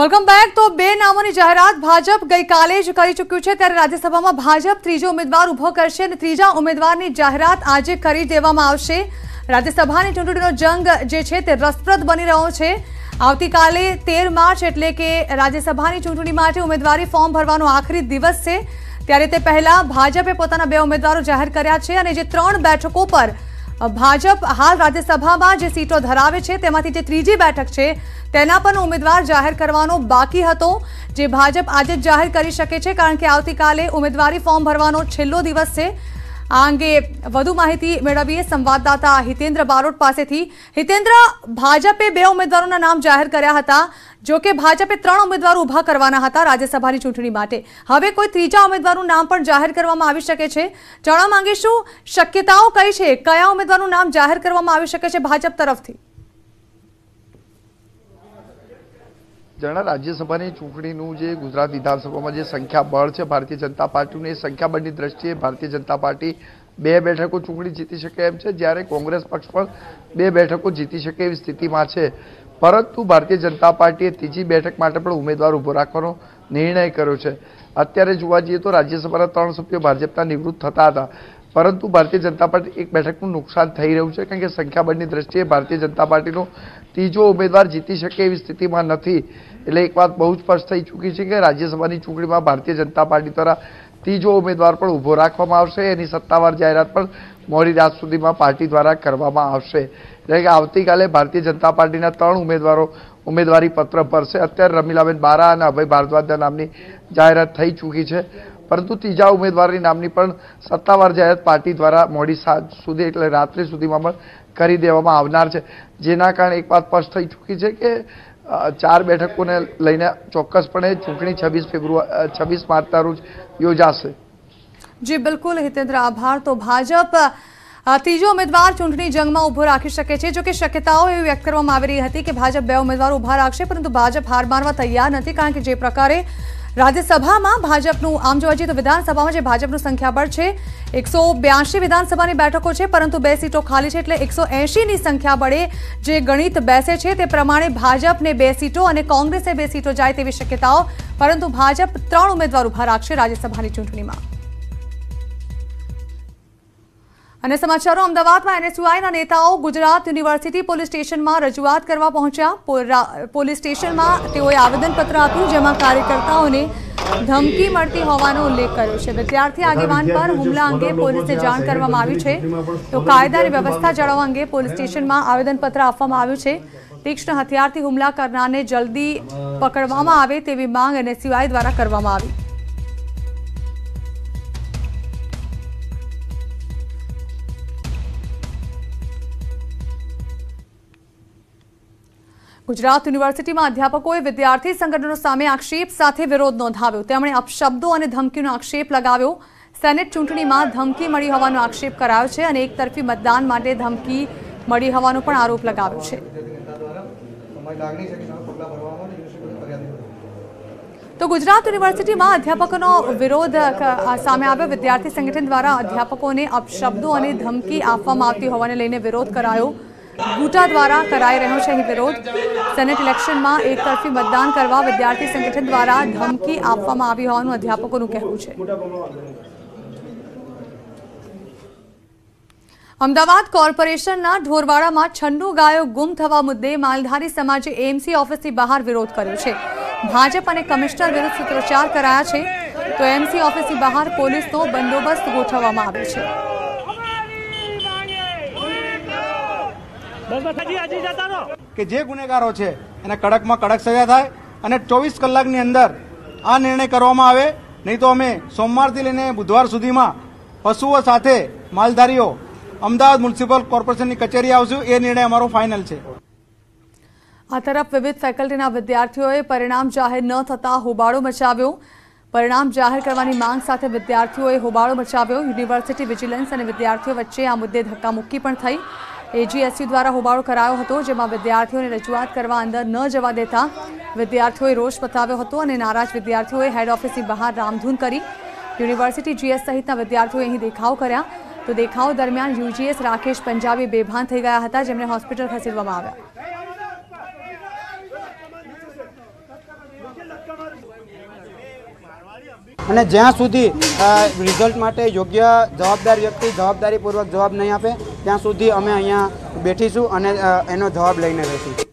welcome back તો બે નામોની જાહેરાત ભાજપ ગઈકાલે જ કરી ચૂક્યું છે ત્યારે રાજ્યસભામાં ભાજપ ત્રીજો ઉમેદવાર ઉભો કરશે અને ત્રીજા ઉમેદવારની જાહેરાત આજે કરી દેવામાં આવશે રાજ્યસભાની ચૂંટણીનો જંગ જે છે તે રસપ્રદ બની રહ્યો છે આવતીકાલે તેર માર્ચ એટલે કે રાજ્યસભાની ચૂંટણી માટે ઉમેદવારી ફોર્મ ભરવાનો આખરી દિવસ છે ત્યારે તે પહેલાં ભાજપે પોતાના બે ઉમેદવારો જાહેર કર્યા છે અને જે ત્રણ બેઠકો પર ભાજપ હાલ રાજ્યસભામાં જે સીટો ધરાવે છે તેમાંથી જે ત્રીજી બેઠક છે તેના પણ ઉમેદવાર જાહેર કરવાનો બાકી હતો જે ભાજપ આજે જ જાહેર કરી શકે છે કારણ કે આવતીકાલે ઉમેદવારી ફોર્મ ભરવાનો છેલ્લો દિવસ છે આ અંગે વધુ માહિતી મેળવીએ સંવાદદાતા હિતેન્દ્ર બારોટ પાસેથી હિતેન્દ્ર ભાજપે બે ઉમેદવારોના નામ જાહેર કર્યા હતા જો કે ભાજપે ત્રણ ઉમેદવારો ઊભા કરવાના હતા રાજ્યસભાની ચૂંટણી માટે હવે કોઈ ત્રીજા ઉમેદવારનું નામ પણ જાહેર કરવામાં આવી શકે છે જાણવા માંગીશું શક્યતાઓ કઈ છે કયા ઉમેદવારનું નામ જાહેર કરવામાં આવી શકે છે ભાજપ તરફથી જણા રાજ્યસભાની ચૂંટણીનું જે ગુજરાત વિધાનસભામાં જે સંખ્યાબળ છે ભારતીય જનતા પાર્ટીનું એ સંખ્યાબળની દ્રષ્ટિએ ભારતીય જનતા પાર્ટી બે બેઠકો ચૂંટણી જીતી શકે એમ છે જ્યારે કોંગ્રેસ પક્ષ પણ બે બેઠકો જીતી શકે એવી સ્થિતિમાં છે પરંતુ ભારતીય જનતા પાર્ટીએ ત્રીજી બેઠક માટે પણ ઉમેદવાર ઊભો રાખવાનો નિર્ણય કર્યો છે અત્યારે જોવા જઈએ તો રાજ્યસભાના ત્રણ સભ્યો ભાજપના નિવૃત્ત થતા હતા પરંતુ ભારતીય જનતા પાર્ટી એક બેઠકનું નુકસાન થઈ રહ્યું છે કારણ કે સંખ્યાબળની દ્રષ્ટિએ ભારતીય જનતા પાર્ટીનો ત્રીજો ઉમેદવાર જીતી શકે એવી સ્થિતિમાં નથી એટલે એક વાત બહુ સ્પષ્ટ થઈ ચૂકી છે કે રાજ્યસભાની ચૂંટણીમાં ભારતીય જનતા પાર્ટી દ્વારા ત્રીજો ઉમેદવાર પણ ઊભો રાખવામાં આવશે એની સત્તાવાર જાહેરાત પણ મોડી રાત સુધીમાં પાર્ટી દ્વારા કરવામાં આવશે એટલે કે આવતીકાલે ભારતીય જનતા પાર્ટીના ત્રણ ઉમેદવારો ઉમેદવારી પત્ર ભરશે અત્યારે રમીલાબેન બારા અને અભય ભારદ્વાજના નામની જાહેરાત થઈ ચૂકી છે પરંતુ ત્રીજા ઉમેદવારની નામની પણ સત્તાવાર જાહેરાત પાર્ટી દ્વારા મોડી સાંજ સુધી એટલે રાત્રે સુધીમાં પણ કરી દેવામાં આવનાર છે જેના કારણે એક વાત સ્પષ્ટ થઈ ચૂકી છે કે ચાર બેઠકોને લઈને ચોક્કસપણે ચૂંટણી છવ્વીસ ફેબ્રુઆરી છવ્વીસ માર્ચના રોજ યોજાશે જી બિલકુલ હિતેન્દ્ર આભાર તો ભાજપ ત્રીજો ઉમેદવાર ચૂંટણી જંગમાં ઉભો રાખી શકે છે જોકે શક્યતાઓ એવી વ્યક્ત કરવામાં આવી રહી હતી કે ભાજપ બે ઉમેદવાર ઉભા રાખશે પરંતુ ભાજપ હાર મારવા તૈયાર નથી કારણ કે જે પ્રકારે રાજ્યસભામાં ભાજપનું આમ જોવા જઈએ તો વિધાનસભામાં જે ભાજપનું સંખ્યાબળ છે એકસો બ્યાસી વિધાનસભાની બેઠકો છે પરંતુ બે સીટો ખાલી છે એટલે એકસો એંશીની સંખ્યાબળે જે ગણિત બેસે છે તે પ્રમાણે ભાજપને બે સીટો અને કોંગ્રેસે બે સીટો જાય તેવી શક્યતાઓ પરંતુ ભાજપ ત્રણ ઉમેદવાર ઉભા રાખશે રાજ્યસભાની ચૂંટણીમાં અને સમાચારો અમદાવાદમાં એનએસયુઆઈના નેતાઓ ગુજરાત યુનિવર્સિટી પોલીસ સ્ટેશનમાં રજૂઆત કરવા પહોંચ્યા પોલીસ સ્ટેશનમાં તેઓએ આવેદનપત્ર આપ્યું જેમાં કાર્યકર્તાઓને ધમકી મળતી હોવાનો ઉલ્લેખ કર્યો છે વિદ્યાર્થી આગેવાન પર હુમલા અંગે પોલીસને જાણ કરવામાં આવી છે તો કાયદા અને વ્યવસ્થા જાળવવા અંગે પોલીસ સ્ટેશનમાં આવેદનપત્ર આપવામાં આવ્યું છે તીક્ષ્ણ હથિયારથી હુમલા કરનારને જલ્દી પકડવામાં આવે તેવી માંગ એનએસયુઆઈ દ્વારા કરવામાં આવી ગુજરાત યુનિવર્સિટીમાં અધ્યાપકોએ વિદ્યાર્થી સંગઠનો સામે આક્ષેપ સાથે વિરોધ નોંધાવ્યો તેમણે અપશબ્દો અને ધમકીનો આક્ષેપ લગાવ્યો સેનેટ ચૂંટણીમાં ધમકી મળી હોવાનો આક્ષેપ કરાયો છે અને એકતરફી મતદાન માટે ધમકી મળી હોવાનો પણ આરોપ લગાવ્યો છે તો ગુજરાત યુનિવર્સિટીમાં અધ્યાપકોનો વિરોધ સામે આવ્યો વિદ્યાર્થી સંગઠન દ્વારા અધ્યાપકોને અપશબ્દો અને ધમકી આપવામાં આવતી હોવાને લઈને વિરોધ કરાયો ગુટા દ્વારા કરાઈ રહ્યો છે અહીં વિરોધ સેનેટ ઇલેક્શનમાં એકતરફી મતદાન કરવા વિદ્યાર્થી સંગઠન દ્વારા ધમકી આપવામાં આવી હોવાનું અધ્યાપકોનું કહેવું છે અમદાવાદ કોર્પોરેશનના ઢોરવાડામાં છન્નું ગાયો ગુમ થવા મુદ્દે માલધારી સમાજે એમસી ઓફિસની બહાર વિરોધ કર્યો છે ભાજપ અને કમિશનર વિરુદ્ધ સૂત્રોચ્ચાર કરાયા છે તો એમસી ઓફિસની બહાર પોલીસનો બંદોબસ્ત ગોઠવવામાં આવ્યો છે કે જે ગુનેગારો છે એને કડકમાં કડક સજા થાય અને ચોવીસ કલાકની અંદર આ નિર્ણય કરવામાં આવે નહીં તો અમે સોમવારથી લઈને બુધવાર સુધીમાં પશુઓ સાથે માલધારીઓ અમદાવાદ મ્યુનિસિપલ કોર્પોરેશનની કચેરી આવશું એ નિર્ણય અમારો ફાઇનલ છે આ તરફ વિવિધ ફેકલ્ટીના વિદ્યાર્થીઓએ પરિણામ જાહેર ન થતાં હોબાળો મચાવ્યો પરિણામ જાહેર કરવાની માંગ સાથે વિદ્યાર્થીઓએ હોબાળો મચાવ્યો યુનિવર્સિટી વિજિલન્સ અને વિદ્યાર્થીઓ વચ્ચે આ મુદ્દે ધક્કામુક્કી પણ થઈ એજીએસયુ દ્વારા હોબાળો કરાયો હતો જેમાં વિદ્યાર્થીઓને રજૂઆત કરવા અંદર ન જવા દેતા વિદ્યાર્થીઓએ રોષ બતાવ્યો હતો અને નારાજ વિદ્યાર્થીઓએ હેડ ઓફિસની બહાર રામધૂન કરી યુનિવર્સિટી જીએસ સહિતના વિદ્યાર્થીઓએ અહીં દેખાવ કર્યા તો દેખાવ દરમિયાન યુજીએસ રાકેશ પંજાબી બેભાન થઈ ગયા હતા જેમને હોસ્પિટલ ખસેડવામાં આવ્યા અને જ્યાં સુધી રિઝલ્ટ માટે યોગ્ય જવાબદાર વ્યક્તિ જવાબદારીપૂર્વક જવાબ નહીં આપે ત્યાં સુધી અમે અહીંયા બેઠીશું અને એનો જવાબ લઈને રહીશું